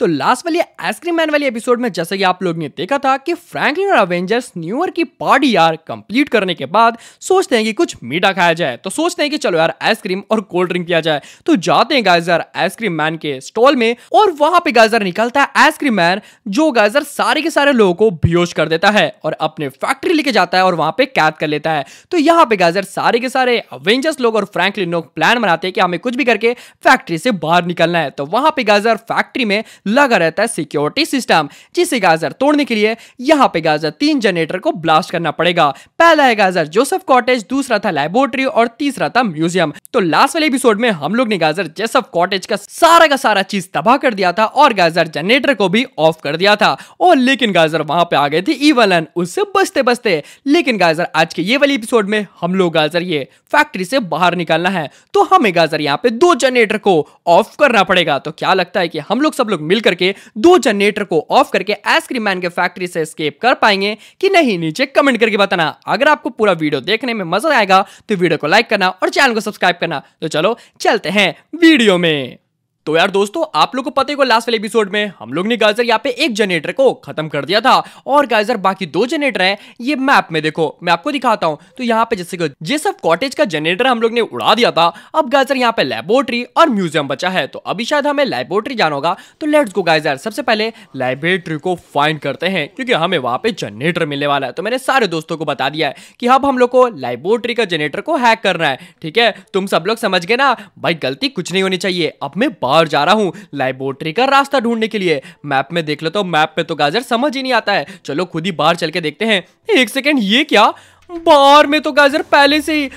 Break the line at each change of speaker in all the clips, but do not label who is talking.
तो लास्ट वाली ice cream man वाली एपिसोड में जैसा कि आप लोग ने देखा था कि फ्रैंकलिन और अवेंजर्स न्यू ईयर की पार्टी यार कंप्लीट करने के बाद सोचते हैं कि कुछ मीठा खाया जाए तो सोचते हैं कि चलो यार आइसक्रीम और कोल्ड ड्रिंक किया जाए तो जाते हैं गाइजर आइसक्रीम मैन के स्टॉल में और वहां पे गाइजर निकलता है आइसक्रीम मैन जो गाइजर सारे के सारे लोगों को बेहोश कर देता है और अपने फैक्ट्री लेके जाता है और वहां पे कैद कर लेता है तो यहाँ पे गाइजर सारे के सारे अवेंजर्स लोग और फ्रैंकलिन लोग प्लान बनाते हैं कि हमें कुछ भी करके फैक्ट्री से बाहर निकलना है तो वहां पे गाइजर फैक्ट्री में लगा रहता है सिक्योरिटी सिस्टम जिसे गाजर तोड़ने के लिए यहाँ पे गाजर तीन जनरेटर को ब्लास्ट करना पड़ेगा पहला है गाजर जोसेफ कॉटेज दूसरा था लेबोरेटरी और तीसरा था म्यूजियम तो लास्ट वाले एपिसोड में हम लोग ने गाजर जोसेफ कॉटेज का सारा का सारा चीज तबाह कर दिया था और गाजर जनरेटर को भी ऑफ कर दिया था और लेकिन गाजर वहां पे आ गए थे इवलन उससे बचते बचते लेकिन गाजर आज के ये वाले एपिसोड में हम लोग गाजर ये फैक्ट्री से बाहर निकालना है तो हमें गाजर यहाँ पे दो जनरेटर को ऑफ करना पड़ेगा तो क्या लगता है कि हम लोग सब लोग शामिल करके दो जनरेटर को ऑफ करके आइसक्रीम मैन के फैक्ट्री से स्केप कर पाएंगे कि नहीं नीचे कमेंट करके बताना अगर आपको पूरा वीडियो देखने में मजा आएगा तो वीडियो को लाइक करना और चैनल को सब्सक्राइब करना तो चलो चलते हैं वीडियो में तो यार दोस्तों आप लोग को पता ही को लास्ट वाले एपिसोड में हम लोग ने गाइजर यहाँ पे एक जनरेटर को खत्म कर दिया था और गाइजर बाकी दो जनरेटर हैं ये मैप में देखो मैं आपको दिखाता हूँ तो यहाँ पे जैसे ये सब कॉटेज का जनरेटर हम लोग ने उड़ा दिया था अब गाइजर यहाँ पे लेबोरेटरी और म्यूजियम बचा है तो अभी शायद हमें लेबोरेटरी जाना होगा तो लेट्स गो गाइजर सबसे पहले लेबोरेटरी को फाइंड करते हैं क्योंकि हमें वहाँ पे जनरेटर मिलने वाला है तो मैंने सारे दोस्तों को बता दिया है कि अब हम लोग को लेबोरेटरी का जनरेटर को हैक करना है ठीक है तुम सब लोग समझ गए ना भाई गलती कुछ नहीं होनी चाहिए अब मैं और जा रहा हूँ लाइबोरेटरी का रास्ता ढूंढने के लिए मैप में देख लेता तो हूँ मैप में तो गाजर समझ ही नहीं आता है चलो खुद ही बाहर चल के देखते हैं एक सेकेंड ये क्या बाहर में तो गाजर पहले से ही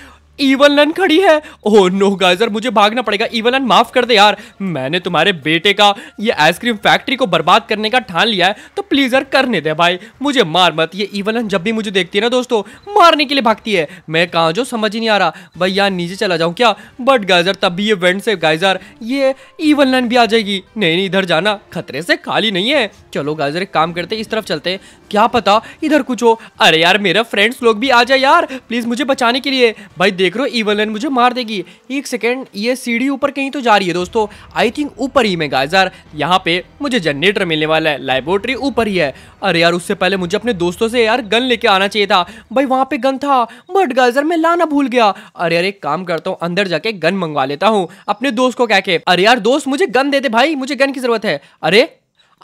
इवन लन खड़ी है ओह नो गाइजर मुझे भागना पड़ेगा इवन लन माफ कर दे यार मैंने तुम्हारे बेटे का ये आइसक्रीम फैक्ट्री को बर्बाद करने का ठान लिया है तो प्लीज यार करने दे भाई मुझे मार मत ये इवन लन जब भी मुझे देखती है ना दोस्तों मारने के लिए भागती है मैं कहा जो समझ ही नहीं आ रहा भाई यार नीचे चला जाऊं क्या बट गाइजर तब भी ये वेंट से गाइजर ये इवन लन भी आ जाएगी नहीं नहीं इधर जाना खतरे से खाली नहीं है चलो गाइजर एक काम करते इस तरफ चलते क्या पता इधर कुछ हो अरे यार मेरा फ्रेंड्स लोग भी आ जाए यार प्लीज मुझे बचाने के लिए भाई देख रहे हो ईवल एन मुझे मार देगी एक सेकेंड ये सीढ़ी ऊपर कहीं तो जा रही है दोस्तों आई थिंक ऊपर ही में गाजर यहाँ पे मुझे जनरेटर मिलने वाला है लेबोरेटरी ऊपर ही है अरे यार उससे पहले मुझे अपने दोस्तों से यार गन लेके आना चाहिए था भाई वहाँ पे गन था बट गाजर मैं लाना भूल गया अरे यार एक काम करता हूँ अंदर जाके गन मंगवा लेता हूँ अपने दोस्त को कह के अरे यार दोस्त मुझे गन दे दे भाई मुझे गन की जरूरत है अरे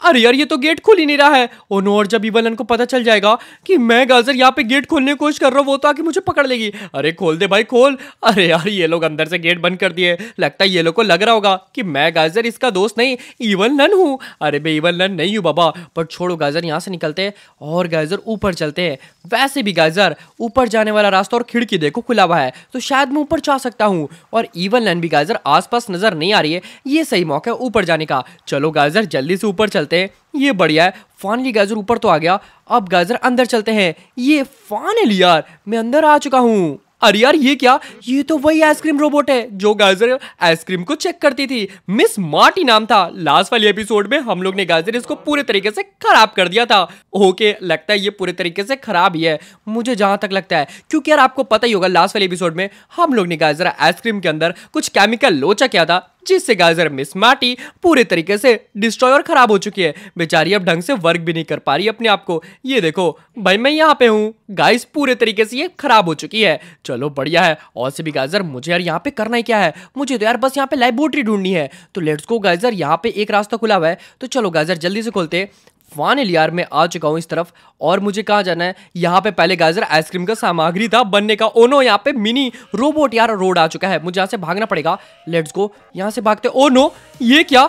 अरे यार ये तो गेट खुल ही नहीं रहा है ओ नो और जब इवलन को पता चल जाएगा कि मैं गाजर यहाँ पे गेट खोलने की कोशिश कर रहा हूँ वो तो आके मुझे पकड़ लेगी अरे खोल दे भाई खोल अरे यार ये लोग अंदर से गेट बंद कर दिए लगता है ये लोग को लग रहा होगा कि मैं गाजर इसका दोस्त नहीं इवन लन हूँ अरे भाई इवन लन नहीं हूँ बाबा पर छोड़ो गाजर यहाँ से निकलते और गाजर ऊपर चलते हैं वैसे भी गाजर ऊपर जाने वाला रास्ता और खिड़की देखो खुला हुआ है तो शायद मैं ऊपर जा सकता हूँ और इवन लन भी गाजर आस नजर नहीं आ रही है ये सही मौका है ऊपर जाने का चलो गाजर जल्दी से ऊपर चल चलते हैं ये बढ़िया है फाइनली गाजर ऊपर तो आ गया अब गाजर अंदर चलते हैं ये फाइनली यार मैं अंदर आ चुका हूँ अरे यार ये क्या ये तो वही आइसक्रीम रोबोट है जो गाजर आइसक्रीम को चेक करती थी मिस मार्टी नाम था लास्ट वाली एपिसोड में हम लोग ने गाजर इसको पूरे तरीके से खराब कर दिया था ओके लगता है ये पूरे तरीके से खराब ही है मुझे जहां तक लगता है क्योंकि यार आपको पता ही होगा लास्ट वाली एपिसोड में हम लोग ने गाजर आइसक्रीम के अंदर कुछ केमिकल लोचा किया था जिससे गाइजर मिस माटी पूरे तरीके से डिस्ट्रॉय और खराब हो चुकी है बेचारी अब ढंग से वर्क भी नहीं कर पा रही अपने आप को ये देखो भाई मैं यहाँ पे हूँ गाइस पूरे तरीके से ये खराब हो चुकी है चलो बढ़िया है और से भी गाइजर मुझे यार यहाँ पे करना ही क्या है मुझे तो यार बस यहाँ पे लाइब्रेटरी ढूंढनी है तो लेट्स को गाइजर यहाँ पे एक रास्ता खुला हुआ है तो चलो गाइजर जल्दी से खोलते फाइनली यार मैं आ चुका हूँ इस तरफ और मुझे कहाँ जाना है यहाँ पे पहले गाजर आइसक्रीम का सामग्री था बनने का ओनो यहाँ पे मिनी रोबोट यार रोड आ चुका है मुझे यहाँ से भागना पड़ेगा लेट्स गो यहाँ से भागते ओ नो ये क्या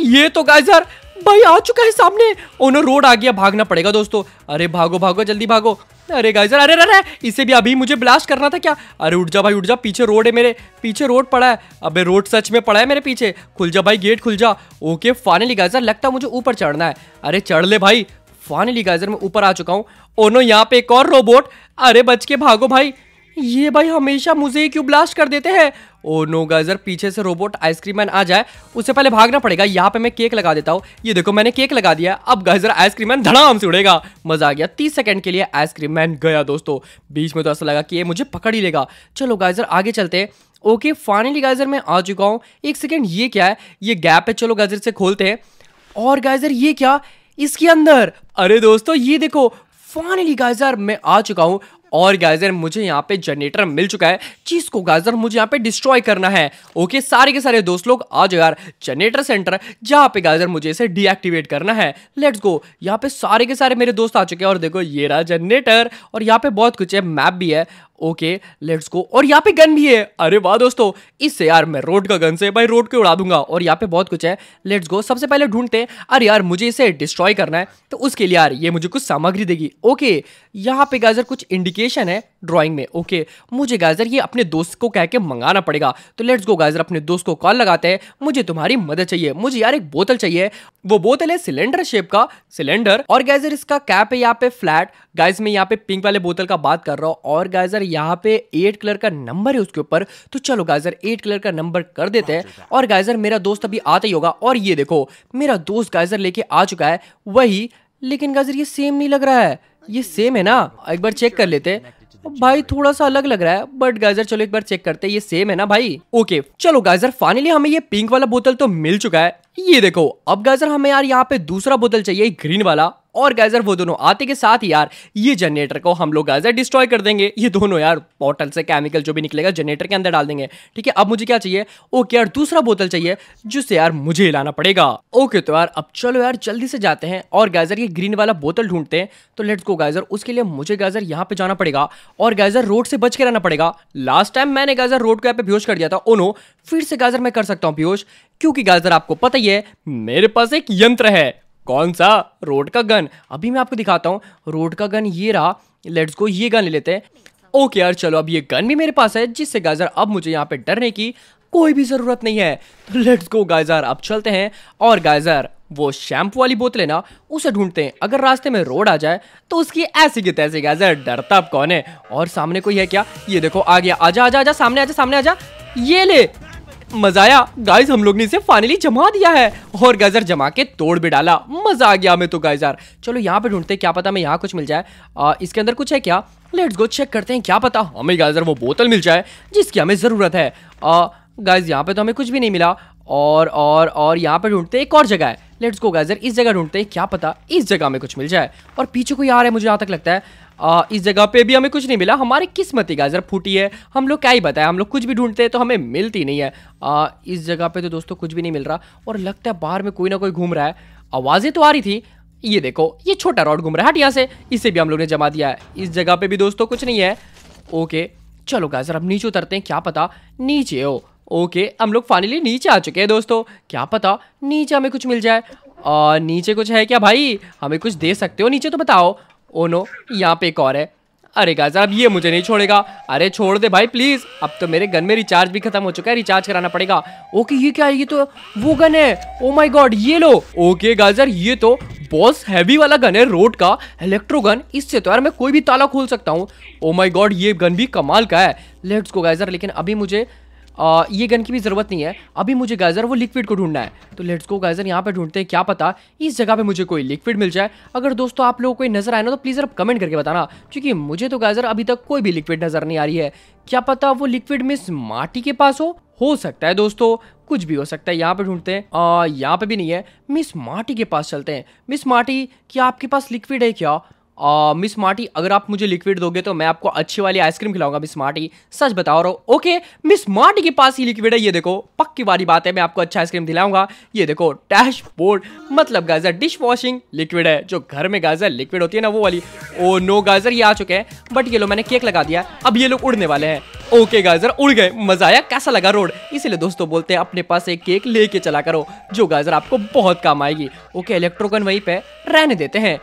ये तो गाजर भाई आ चुका है सामने ओनो रोड आ गया भागना पड़ेगा दोस्तों अरे भागो भागो जल्दी भागो अरे गाइजर अरे अरे इसे भी अभी मुझे ब्लास्ट करना था क्या अरे उठ जा भाई उठ जा पीछे रोड है मेरे पीछे रोड पड़ा है अबे रोड सच में पड़ा है मेरे पीछे खुल जा भाई गेट खुल जा ओके फाइनली गाइजर लगता है मुझे ऊपर चढ़ना है अरे चढ़ ले भाई फाइनली गाइजर मैं ऊपर आ चुका हूँ ओनो oh यहाँ पे एक और रोबोट अरे बच के भागो भाई ये भाई हमेशा मुझे ही क्यों ब्लास्ट कर देते हैं ओ नो गाइजर पीछे से रोबोट आइसक्रीम मैन आ जाए उससे पहले भागना पड़ेगा यहाँ पे मैं केक लगा देता हूँ ये देखो मैंने केक लगा दिया अब गाइजर आइसक्रीम मैन धड़ाम से उड़ेगा मजा आ गया तीस सेकंड के लिए आइसक्रीम मैन गया दोस्तों बीच में तो ऐसा लगा कि ये मुझे पकड़ ही लेगा चलो गाइजर आगे चलते ओके फाइनली गाइजर मैं आ चुका हूँ एक सेकेंड ये क्या है ये गैप है चलो गाइजर से खोलते हैं और गाइजर ये क्या इसके अंदर अरे दोस्तों ये देखो फाइनली गाइजर मैं आ चुका हूँ और गाइजर मुझे यहाँ पे जनरेटर मिल चुका है चीज़ को गाइजर मुझे यहाँ पे डिस्ट्रॉय करना है ओके सारे के सारे दोस्त लोग आ जाओ यार जनरेटर सेंटर जहाँ पे गाइजर मुझे इसे डीएक्टिवेट करना है लेट्स गो यहाँ पे सारे के सारे मेरे दोस्त आ चुके हैं और देखो ये रहा जनरेटर और यहाँ पे बहुत कुछ है मैप भी है ओके लेट्स गो और यहाँ पे गन भी है अरे वाह दोस्तों इससे यार मैं रोड का गन से भाई रोड के उड़ा दूंगा और यहाँ पे बहुत कुछ है लेट्स गो सबसे पहले ढूंढते हैं अरे यार मुझे इसे डिस्ट्रॉय करना है तो उसके लिए यार ये मुझे कुछ सामग्री देगी ओके यहाँ पे गाजर कुछ इंडिकेशन है ड्रॉइंग में ओके मुझे गाजर ये अपने दोस्त को कह के मंगाना पड़ेगा तो लेट्स गो गाजर अपने दोस्त को कॉल लगाते हैं मुझे तुम्हारी मदद चाहिए मुझे यार एक बोतल चाहिए वो बोतल है सिलेंडर शेप का सिलेंडर और गाइजर इसका कैप है यहाँ पे फ्लैट गाइज मैं यहाँ पे पिंक वाले बोतल का बात कर रहा हूँ और गाइजर यहाँ पे एट कलर का नंबर है उसके ऊपर तो चलो गाइजर एट कलर का नंबर कर देते हैं और गाइजर मेरा दोस्त अभी आता ही होगा और ये देखो मेरा दोस्त गाइजर लेके आ चुका है वही लेकिन गाइजर ये सेम नहीं लग रहा है ये सेम है ना एक बार चेक कर लेते भाई थोड़ा सा अलग लग रहा है बट गाइजर चलो एक बार चेक करते ये सेम है ना भाई ओके चलो गाइजर फाइनली हमें ये पिंक वाला बोतल तो मिल चुका है ये देखो अब गाइजर हमें यार यहाँ पे दूसरा बोतल चाहिए ग्रीन वाला और गाइजर वो दोनों आते के साथ यार ये जनरेटर को हम लोग गाइजर डिस्ट्रॉय कर देंगे ये दोनों यार पोर्टल से केमिकल जो भी निकलेगा जनरेटर के अंदर डाल देंगे ठीक है अब मुझे क्या चाहिए ओके यार दूसरा बोतल चाहिए जिससे यार मुझे हिलाना पड़ेगा ओके तो यार अब चलो यार जल्दी से जाते हैं और गाइजर ये ग्रीन वाला बोतल ढूंढते हैं तो लेट्स गो गाइजर उसके लिए मुझे गाइजर यहाँ पे जाना पड़ेगा और गाइजर रोड से बच के रहना पड़ेगा लास्ट टाइम मैंने गाइजर रोड को यहाँ पे बेहोश कर दिया था ओनो oh फिर से गाजर मैं कर सकता हूँ बेहोश क्योंकि गाजर आपको पता ही है मेरे पास एक यंत्र है कौन सा रोड का गन अभी मैं आपको दिखाता हूँ रोड का गन ये रहा लेट्स गो ये गन ले लेते हैं ओके यार चलो अब ये गन भी मेरे पास है जिससे गाजर अब मुझे यहाँ पे डरने की कोई भी ज़रूरत नहीं है तो लेट्स गो गाइजर अब चलते हैं और गाइजर वो शैम्पू वाली बोतल है ना उसे ढूंढते हैं अगर रास्ते में रोड आ जाए तो उसकी ऐसी की तैसी गाइजर डरता अब कौन है और सामने कोई है क्या ये देखो आ गया आजा आजा आजा सामने आजा सामने आजा ये ले मजा आया गाइस हम लोग ने इसे फाइनली जमा दिया है और गाइजर जमा के तोड़ भी डाला मजा आ गया हमें तो गाइज यार चलो यहाँ पे ढूंढते क्या पता हमें यहाँ कुछ मिल जाए आ, इसके अंदर कुछ है क्या लेट्स गो चेक करते हैं क्या पता हमें गाइजर वो बोतल मिल जाए जिसकी हमें ज़रूरत है गाइज यहाँ पे तो हमें कुछ भी नहीं मिला और और और यहाँ पे ढूंढते एक और जगह है लेट्स गो गाइजर इस जगह ढूंढते हैं क्या पता इस जगह में कुछ मिल जाए और पीछे कोई आ रहा है मुझे यहाँ तक लगता है आ, इस जगह पे भी हमें कुछ नहीं मिला हमारी किस्मत ही गाजर फूटी है हम लोग क्या ही बताएं हम लोग कुछ भी ढूंढते हैं तो हमें मिलती नहीं है आ, इस जगह पे तो दोस्तों कुछ भी नहीं मिल रहा और लगता है बाहर में कोई ना कोई घूम रहा है आवाज़ें तो आ रही थी ये देखो ये छोटा रॉड घूम रहा है हट यहाँ से इसे भी हम लोग ने जमा दिया है इस जगह पर भी दोस्तों कुछ नहीं है ओके चलो गाजर अब नीचे उतरते हैं क्या पता नीचे हो ओके हम लोग फाइनली नीचे आ चुके हैं दोस्तों क्या पता नीचे हमें कुछ मिल जाए और नीचे कुछ है क्या भाई हमें कुछ दे सकते हो नीचे तो बताओ ओ नो यहाँ पे एक और है अरे गाइस अब ये मुझे नहीं छोड़ेगा अरे छोड़ दे भाई प्लीज़ अब तो मेरे गन में रिचार्ज भी खत्म हो चुका है रिचार्ज कराना पड़ेगा ओके ये क्या है ये तो वो गन है ओ माय गॉड ये लो ओके गाजर ये तो बॉस हैवी वाला गन है रोड का इलेक्ट्रो गन इससे तो यार मैं कोई भी ताला खोल सकता हूँ ओ माई गॉड ये गन भी कमाल का है लेट्स गो गाइजर लेकिन अभी मुझे आ, ये गन की भी ज़रूरत नहीं है अभी मुझे गाइजर वो लिक्विड को ढूंढना है तो लेट्स को गाइजर यहाँ पे ढूंढते हैं क्या पता इस जगह पर मुझे कोई लिक्विड मिल जाए अगर दोस्तों आप लोगों को नज़र आए ना तो प्लीज़ आप कमेंट करके बताना क्योंकि मुझे तो गाइजर अभी तक कोई भी लिक्विड नज़र नहीं आ रही है क्या पता वो लिक्विड मिस माटी के पास हो हो सकता है दोस्तों कुछ भी हो सकता है यहाँ पे ढूंढते हैं यहाँ पे भी नहीं है मिस माटी के पास चलते हैं मिस माटी क्या आपके पास लिक्विड है क्या मिस मार्टी अगर आप मुझे लिक्विड दोगे तो मैं आपको अच्छी वाली आइसक्रीम खिलाऊंगा मिस मार्टी सच बता रहा हूँ ओके मिस मार्टी के पास ही लिक्विड है ये देखो पक्की वाली बात है मैं आपको अच्छा आइसक्रीम खिलाऊंगा ये देखो डैशबोर्ड मतलब गाजर डिश वॉशिंग लिक्विड है जो घर में गाजर लिक्विड होती है ना वो वाली ओ नो गाजर ये आ चुके हैं बट ये लोग मैंने केक लगा दिया अब ये लोग उड़ने वाले हैं ओके गाजर उड़ गए मजा आया कैसा लगा रोड इसीलिए दोस्तों बोलते हैं अपने पास एक केक लेके चला करो जो गाजर आपको बहुत काम आएगी ओके इलेक्ट्रोकन वहीं पे रहने देते हैं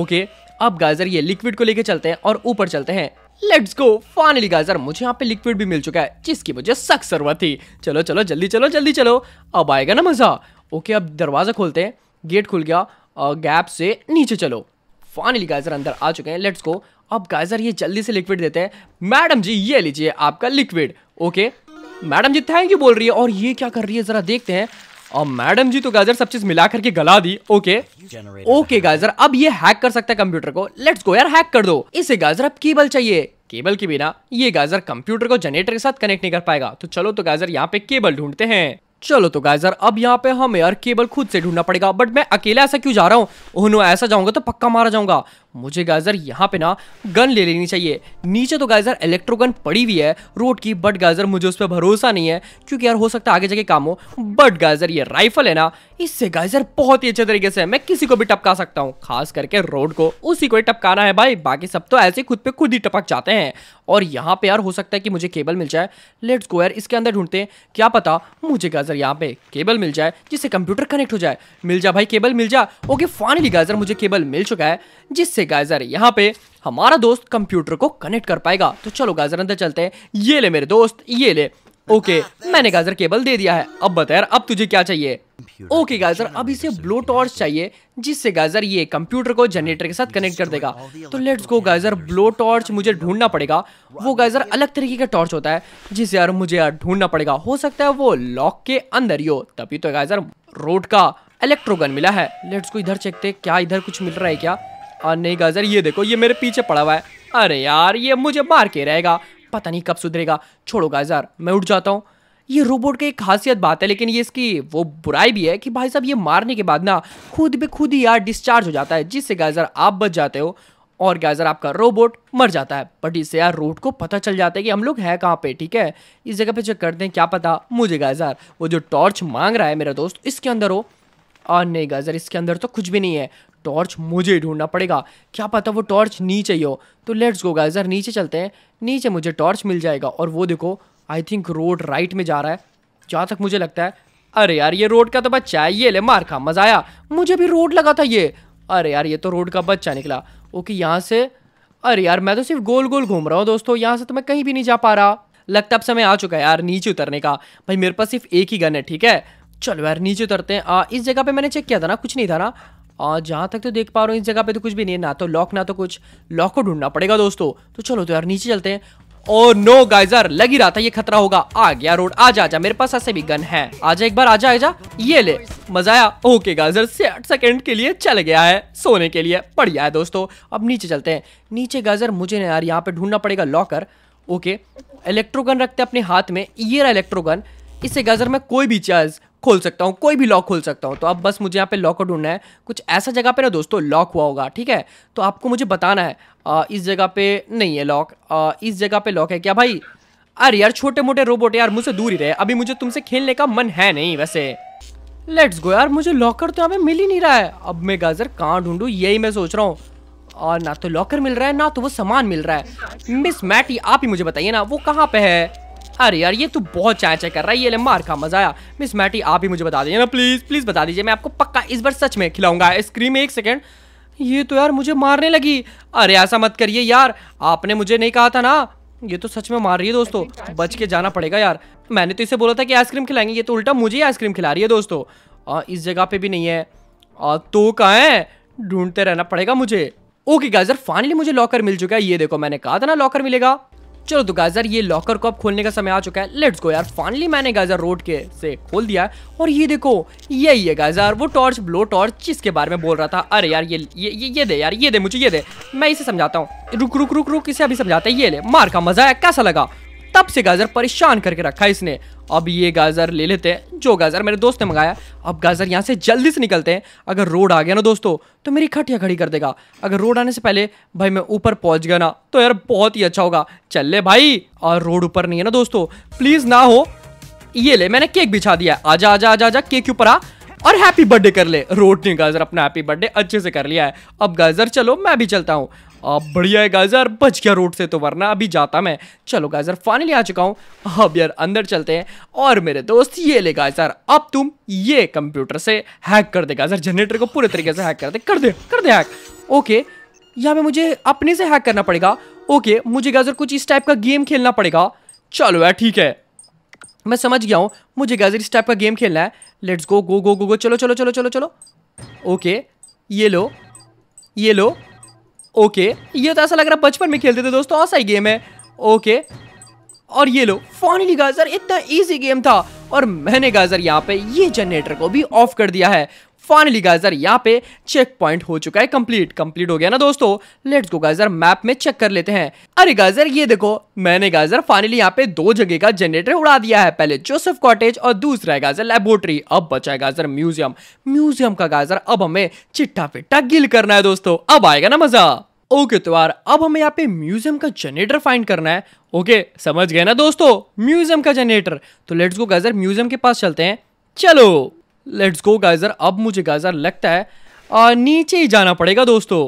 ओके अब गाजर ये लिक्विड को लेके चलते हैं और ऊपर चलते हैं लेट्स गो फाइनली गाजर मुझे यहाँ पे लिक्विड भी मिल चुका है जिसकी मुझे सख्त जरूरत थी चलो चलो जल्दी चलो जल्दी चलो अब आएगा ना मज़ा ओके अब दरवाज़ा खोलते हैं गेट खुल गया और गैप से नीचे चलो फाइनली गाजर अंदर आ चुके हैं लेट्स गो अब गाजर ये जल्दी से लिक्विड देते हैं मैडम जी ये लीजिए आपका लिक्विड ओके मैडम जी थैंक यू बोल रही है और ये क्या कर रही है ज़रा देखते हैं और मैडम जी तो गाजर सब चीज मिला करके गला दी ओके ओके गाजर अब ये हैक कर सकता है कंप्यूटर को लेट्स गो यार हैक कर दो इसे गाजर अब केबल चाहिए केबल के बिना ये गाजर कंप्यूटर को जनरेटर के साथ कनेक्ट नहीं कर पाएगा तो चलो तो गाजर यहाँ पे केबल ढूंढते हैं चलो तो गाइजर अब यहाँ पे हमें यार केबल खुद से ढूंढना पड़ेगा बट मैं अकेला ऐसा क्यों जा रहा हूँ ऐसा जाऊंगा तो पक्का मारा जाऊंगा मुझे गाइजर यहाँ पे ना गन ले लेनी चाहिए नीचे तो गाइजर इलेक्ट्रोगन पड़ी हुई है रोड की बट गाइजर मुझे उस पर भरोसा नहीं है क्योंकि यार हो सकता है आगे जाके काम हो बट गाइजर ये राइफल है ना इससे गाइजर बहुत ही अच्छे तरीके से मैं किसी को भी टपका सकता हूँ खास करके रोड को उसी को ही टपकाना है भाई बाकी सब तो ऐसे खुद पे खुद ही टपक जाते हैं और यहाँ पे यार हो सकता है कि मुझे केबल मिल जाए लेट्स गो यार इसके अंदर ढूंढते हैं क्या पता मुझे गाजर यहाँ पे केबल मिल जाए जिससे कंप्यूटर कनेक्ट हो जाए मिल जा भाई केबल मिल जा ओके फाइनली गाजर मुझे केबल मिल चुका है जिससे गाइजर यहाँ पे हमारा दोस्त कंप्यूटर को कनेक्ट कर पाएगा तो चलो गाइजर अंदर चलते हैं ये ले मेरे दोस्त ये ले ओके okay, मैंने गाजर केबल दे दिया है अब बता यार अब तुझे क्या चाहिए ओके okay, गाजर अब इसे ब्लू टॉर्च चाहिए जिससे गाजर ये कंप्यूटर को जनरेटर के साथ कनेक्ट कर देगा तो लेट्स गो गाजर ब्लो टॉर्च मुझे ढूंढना पड़ेगा वो गाजर अलग तरीके का टॉर्च होता है जिसे यार मुझे यार ढूंढना पड़ेगा हो सकता है वो लॉक के अंदर ही हो तभी तो गाजर रोड का इलेक्ट्रोगन मिला है लेट्स को इधर चेकते क्या इधर कुछ मिल रहा है क्या और नहीं गाजर ये देखो ये मेरे पीछे पड़ा हुआ है अरे यार ये मुझे मार के रहेगा पता नहीं कब सुधरेगा छोड़ो गाजर मैं उठ जाता हूँ ये रोबोट की एक खासियत बात है लेकिन ये इसकी वो बुराई भी है कि भाई साहब ये मारने के बाद ना खुद भी खुद ही यार डिस्चार्ज हो जाता है जिससे गाजर आप बच जाते हो और गाजर आपका रोबोट मर जाता है बट इससे यार रोड को पता चल जाता है कि हम लोग हैं कहाँ पे ठीक है इस जगह पे चेक करते हैं क्या पता मुझे गाजार वो जो टॉर्च मांग रहा है मेरा दोस्त इसके अंदर हो और नहीं गाजर इसके अंदर तो कुछ भी नहीं है टॉर्च मुझे ढूंढना पड़ेगा क्या पता वो टॉर्च नीचे ही हो तो लेट्स गो गाइजर नीचे चलते हैं नीचे मुझे टॉर्च मिल जाएगा और वो देखो आई थिंक रोड राइट में जा रहा है जहाँ तक मुझे लगता है अरे यार ये रोड का तो बच्चा है ये ले मार खा मजा आया मुझे भी रोड लगा था ये अरे यार ये तो रोड का बच्चा निकला ओके यहाँ से अरे यार मैं तो सिर्फ गोल गोल घूम रहा हूँ दोस्तों यहाँ से तो मैं कहीं भी नहीं जा पा रहा लगता अब समय आ चुका है यार नीचे उतरने का भाई मेरे पास सिर्फ एक ही गन है ठीक है चलो यार नीचे उतरते हैं आ, इस जगह पे मैंने चेक किया था ना कुछ नहीं था ना और जहाँ तक तो देख पा रहा हूँ इस जगह पे तो कुछ भी नहीं है ना तो लॉक ना तो कुछ लॉक को ढूंढना पड़ेगा दोस्तों तो चलो तो यार नीचे चलते हैं ओ नो गाइजर लग ही रहा था ये खतरा होगा आ गया रोड आ जा मेरे पास ऐसे भी गन है आजा एक बार आ जा ये ले मजा आया ओके गाइजर साठ सेकंड के लिए चल गया है सोने के लिए बढ़िया है दोस्तों अब नीचे चलते हैं नीचे गाइजर मुझे ना यार यहाँ पे ढूंढना पड़ेगा लॉकर ओके इलेक्ट्रोगन रखते हैं अपने हाथ में ये रहा इलेक्ट्रोगन इससे गाजर में कोई भी चार्ज खोल सकता हूँ कोई भी लॉक खोल सकता हूँ तो अब बस मुझे यहाँ पे लॉक ढूंढना है कुछ ऐसा जगह पे ना दोस्तों लॉक हुआ होगा ठीक है तो आपको मुझे बताना है आ, इस जगह पे नहीं है लॉक इस जगह पे लॉक है क्या भाई अरे यार छोटे मोटे रोबोट यार मुझसे दूर ही रहे अभी मुझे तुमसे खेलने का मन है नहीं वैसे लेट्स गो यार मुझे लॉकर तो यहाँ पे मिल ही नहीं रहा है अब मैं गाजर कहाँ ढूंढूँ यही मैं सोच रहा हूँ और ना तो लॉकर मिल रहा है ना तो वो सामान मिल रहा है मिस मैटी आप ही मुझे बताइए ना वो कहाँ पे है अरे यार ये तो बहुत चाय चाय कर रहा है ये ले मार का मजा आया मिस मैटी आप ही मुझे बता दीजिए ना प्लीज़ प्लीज़ बता दीजिए मैं आपको पक्का इस बार सच में खिलाऊंगा आइसक्रीम एक सेकेंड ये तो यार मुझे मारने लगी अरे ऐसा मत करिए यार आपने मुझे नहीं कहा था ना ये तो सच में मार रही है दोस्तों बच के जाना पड़ेगा यार मैंने तो इसे बोला था कि आइसक्रीम खिलाएंगे ये तो उल्टा मुझे ही आइसक्रीम खिला रही है दोस्तों आ, इस जगह पे भी नहीं है आ, तो कहाँ है ढूंढते रहना पड़ेगा मुझे ओके गाइस फाइनली मुझे लॉकर मिल चुका है ये देखो मैंने कहा था ना लॉकर मिलेगा चलो तो गाजर ये लॉकर को अब खोलने का समय आ चुका है लेट्स गो यार फाइनली मैंने गाजर रोड के से खोल दिया और ये देखो यही है गाजर वो टॉर्च ब्लो टॉर्च जिसके बारे में बोल रहा था अरे यार ये ये ये, ये दे यार ये दे मुझे ये दे मैं इसे समझाता हूँ रुक रुक रुक रुक इसे अभी समझाते ये ले मार का मजा है कैसा लगा तब से गाजर परेशान करके रखा इसने अब ये गाजर ले लेते हैं जो गाजर मेरे दोस्त ने मंगाया अब गाजर यहाँ से जल्दी से निकलते हैं अगर रोड आ गया ना दोस्तों तो मेरी खटिया खड़ी कर देगा अगर रोड आने से पहले भाई मैं ऊपर पहुँच गया ना तो यार बहुत ही अच्छा होगा चल ले भाई और रोड ऊपर नहीं है ना दोस्तों प्लीज़ ना हो ये ले मैंने केक बिछा दिया आजा आजा आजा आजा केक के ऊपर आ और हैप्पी बर्थडे कर ले रोड ने गाजर अपना हैप्पी बर्थडे अच्छे से कर लिया है अब गाजर चलो मैं भी चलता हूँ अब बढ़िया है गाजर बच गया रोड से तो वरना अभी जाता मैं चलो गाजर फाइनली आ चुका हूँ अब यार अंदर चलते हैं और मेरे दोस्त ये ले गाजर अब तुम ये कंप्यूटर से हैक कर दे गाजर जनरेटर को पूरे तरीके से हैक कर दे कर दे कर दे हैक ओके यहाँ पे मुझे अपने से हैक करना पड़ेगा ओके मुझे गाजर कुछ इस टाइप का गेम खेलना पड़ेगा चलो यार ठीक है मैं समझ गया हूँ मुझे गाजर इस टाइप का गेम खेलना है लेट्स गो गो गो गो गो चलो चलो चलो चलो चलो चलो ओके ये लो ये लो ओके ये तो ऐसा लग रहा बचपन में खेलते थे दोस्तों ऐसा ही गेम है ओके और ये लो फाइनली गाजर इतना इजी गेम था और मैंने गाजर यहाँ पे ये जनरेटर को भी ऑफ कर दिया है फाइनली गाइजर यहाँ पे चेक पॉइंट हो चुका है कंप्लीट कंप्लीट हो गया ना दोस्तों लेट्स गो गाइजर मैप में चेक कर लेते हैं अरे गाइजर ये देखो मैंने गाइजर फाइनली यहाँ पे दो जगह का जनरेटर उड़ा दिया है पहले जोसेफ कॉटेज और दूसरा है गाइजर लेबोरेटरी अब बचा है गाइजर म्यूजियम म्यूजियम का गाइजर अब हमें चिट्ठा फिट्टा गिल करना है दोस्तों अब आएगा ना मजा ओके तो यार अब हमें यहाँ पे म्यूजियम का जनरेटर फाइंड करना है ओके समझ गए ना दोस्तों म्यूजियम का जनरेटर तो लेट्स गो गाइजर म्यूजियम के पास चलते हैं चलो लेट्स गो गाइजर अब मुझे गाइजर लगता है आ, नीचे ही जाना पड़ेगा दोस्तों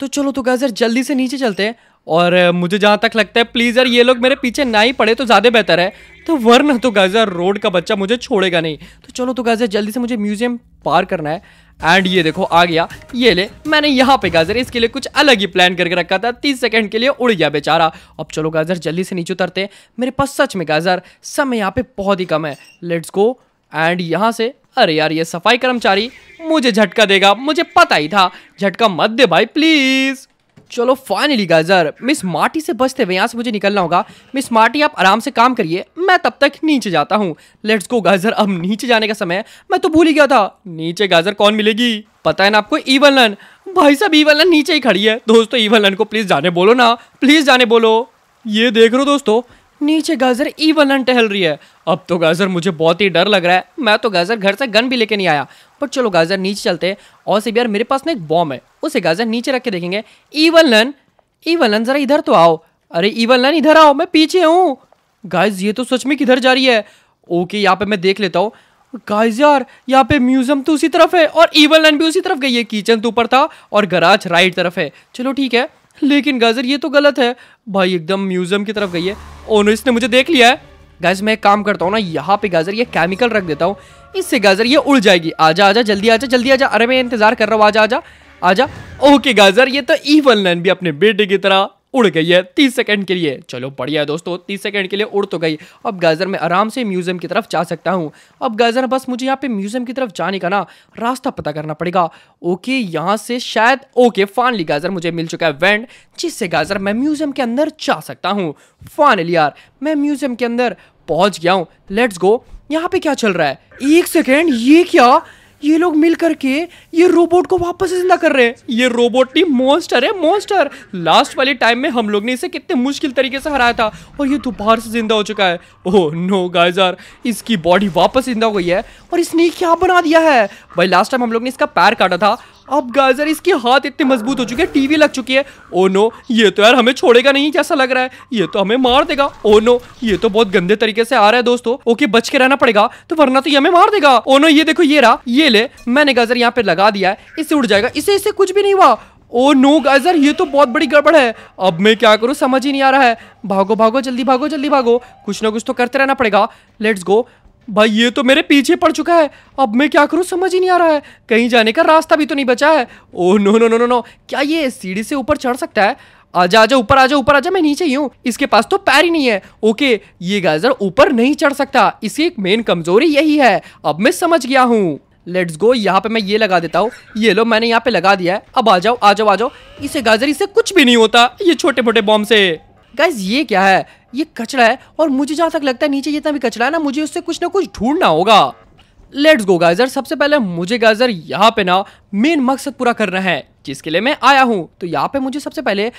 तो चलो तो गाइजर जल्दी से नीचे चलते हैं और मुझे जहाँ तक लगता है प्लीज़ यार ये लोग मेरे पीछे ना ही पड़े तो ज़्यादा बेहतर है तो वरना तो गाइजर रोड का बच्चा मुझे छोड़ेगा नहीं तो चलो तो गाइजर जल्दी से मुझे म्यूजियम पार करना है एंड ये देखो आ गया ये ले मैंने यहाँ पे गाजर इसके लिए कुछ अलग ही प्लान करके रखा था तीस सेकंड के लिए उड़ गया बेचारा अब चलो गाजर जल्दी से नीचे उतरते मेरे पास सच में गाजर समय यहाँ पे बहुत ही कम है लेट्स गो एंड यहाँ से अरे यार ये सफाई कर्मचारी मुझे झटका देगा मुझे पता ही था झटका मत दे भाई प्लीज़ चलो फाइनली गाजर मिस मार्टी से बचते हुए यहाँ से मुझे निकलना होगा मिस मार्टी आप आराम से काम करिए मैं तब तक नीचे जाता हूँ लेट्स गो गाजर अब नीचे जाने का समय मैं तो भूल ही गया था नीचे गाजर कौन मिलेगी पता है ना आपको ईवलन भाई साहब ईवलन नीचे ही खड़ी है दोस्तों ईवलन को प्लीज़ जाने बोलो ना प्लीज़ जाने बोलो ये देख रहे हो दोस्तों नीचे गाजर इवलन टहल रही है अब तो गाजर मुझे बहुत ही डर लग रहा है मैं तो गाजर घर से गन भी लेके नहीं आया पर चलो गाजर नीचे चलते हैं और सिबियर मेरे पास ना एक बॉम्ब है उसे गाजर नीचे रख के देखेंगे इवलन इवलन ज़रा इधर तो आओ अरे इवलन इधर आओ मैं पीछे हूँ गाइज ये तो सच में किधर जा रही है ओके यहाँ पे मैं देख लेता हूँ गाइज यार यहाँ पे म्यूजियम तो उसी तरफ है और इवन भी उसी तरफ गई है किचन तो ऊपर था और गराज राइट तरफ है चलो ठीक है लेकिन गाजर ये तो गलत है भाई एकदम म्यूजियम की तरफ गई है ओनो इसने मुझे देख लिया है गाजर मैं एक काम करता हूँ ना यहाँ पे गाजर ये केमिकल रख देता हूँ इससे गाजर ये उड़ जाएगी आजा आजा जल्दी आजा जल्दी आजा अरे मैं इंतजार कर रहा हूँ आजा आजा आजा ओके गाजर ये तो ईवल लैन भी अपने बेटे की तरह उड़ गई है तीस सेकंड के लिए चलो बढ़िया दोस्तों तीस सेकंड के लिए उड़ तो गई अब गाजर मैं आराम से म्यूजियम की तरफ जा सकता हूँ अब गाजर बस मुझे यहाँ पे म्यूजियम की तरफ जाने का ना रास्ता पता करना पड़ेगा ओके यहाँ से शायद ओके फाइनली गाजर मुझे मिल चुका है वैंड जिससे गाजर मैं म्यूजियम के अंदर जा सकता हूँ फाइनली यार मैं म्यूजियम के अंदर पहुँच गया हूँ लेट्स गो यहाँ पे क्या चल रहा है एक सेकेंड ये क्या ये लोग मिल करके ये रोबोट को वापस जिंदा कर रहे हैं ये रोबोट नहीं मोस्टर है मोस्टर लास्ट वाले टाइम में हम लोग ने इसे कितने मुश्किल तरीके से हराया था और ये दोबारा से जिंदा हो चुका है ओह नो गाइस यार इसकी बॉडी वापस जिंदा हो गई है और इसने क्या बना दिया है भाई लास्ट टाइम हम लोग ने इसका पैर काटा था अब गाजर इसके हाथ इतने मजबूत हो चुके हैं टीवी लग चुकी है ओ oh नो ये तो यार हमें छोड़ेगा नहीं जैसा लग रहा है ये तो हमें मार देगा ओ oh नो ये तो बहुत गंदे तरीके से आ रहा है दोस्तों ओके बच के रहना पड़ेगा तो वरना तो ये हमें मार देगा ओ oh नो ये देखो ये रहा ये ले मैंने गाजर यहाँ पे लगा दिया है इससे उड़ जाएगा इसे इससे कुछ भी नहीं हुआ ओ नो गाजर ये तो बहुत बड़ी गड़बड़ है अब मैं क्या करूँ समझ ही नहीं आ रहा है भागो भागो जल्दी भागो जल्दी भागो कुछ ना कुछ तो करते रहना पड़ेगा लेट्स गो भाई ये तो मेरे पीछे पड़ चुका है अब मैं क्या करूं समझ ही नहीं आ रहा है कहीं जाने का रास्ता भी तो नहीं बचा है oh no no no no no क्या ये सीढ़ी से ऊपर चढ़ सकता है आजा आजा ऊपर आजा ऊपर आजा मैं नीचे ही हूँ इसके पास तो पैर ही नहीं है ओके ये गाजर ऊपर नहीं चढ़ सकता इसकी एक मेन कमजोरी यही है अब मैं समझ गया हूँ लेट्स गो यहाँ पे मैं ये लगा देता हूँ ये लो मैंने यहाँ पे लगा दिया है अब आ जाओ आ जाओ आ जाओ इसे गाजर इसे कुछ भी नहीं होता ये छोटे मोटे बॉम्ब से गाइज ये क्या है ये कचरा है और मुझे जहाँ तक लगता है नीचे जितना भी कचरा है ना मुझे उससे कुछ ना कुछ ढूंढना होगा लेट्स गो गाइजर सबसे पहले मुझे गाइजर यहाँ पे ना मेन मकसद पूरा करना है जिसके लिए मैं आया हूँ तो यहाँ पे मुझे सबसे पहले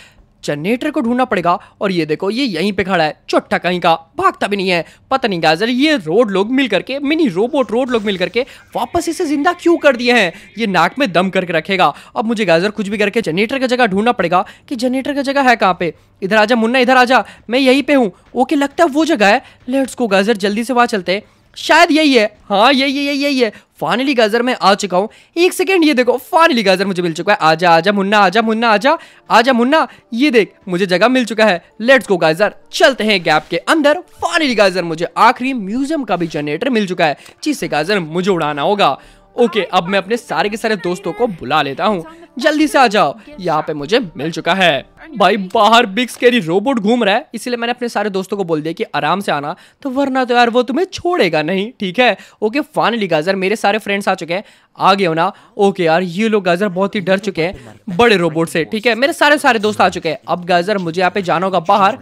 जनरेटर को ढूंढना पड़ेगा और ये देखो ये यहीं पे खड़ा है छोटा कहीं का भागता भी नहीं है पता नहीं गाजर ये रोड लोग मिल करके मिनी रोबोट रोड लोग मिल करके वापस इसे जिंदा क्यों कर दिए हैं ये नाक में दम करके रखेगा अब मुझे गाजर कुछ भी करके जनरेटर का जगह ढूंढना पड़ेगा कि जनरेटर का जगह है कहाँ पे इधर आजा मुन्ना इधर आजा मैं यहीं पे हूँ ओके लगता है वो जगह है लेट्स को गाजर जल्दी से वहाँ चलते हैं शायद यही है हाँ यही है यही यही है फाइनली गाजर मैं आ चुका हूँ एक सेकेंड ये देखो फाइनली गाजर मुझे मिल चुका है आजा आजा मुन्ना आजा मुन्ना आजा आजा मुन्ना ये देख मुझे जगह मिल चुका है लेट्स गो गाजर चलते हैं गैप के अंदर फाइनली गाजर मुझे आखिरी म्यूजियम का भी जनरेटर मिल चुका है जिससे गाजर मुझे उड़ाना होगा ओके अब मैं अपने सारे के सारे दोस्तों को बुला लेता हूँ जल्दी से आ जाओ यहाँ पे मुझे मिल चुका है भाई बाहर बिग स्केरी रोबोट घूम रहा है इसलिए मैंने अपने सारे दोस्तों को बोल दिया कि आराम से आना तो वरना तो यार वो तुम्हें छोड़ेगा नहीं ठीक है ओके फाइनली गाजर मेरे सारे फ्रेंड्स आ चुके हैं आ गए हो ना ओके यार ये लोग गाजर बहुत ही डर चुके हैं बड़े रोबोट से ठीक है मेरे सारे सारे दोस्त आ चुके हैं अब गाजर मुझे यहाँ पे जाना होगा बाहर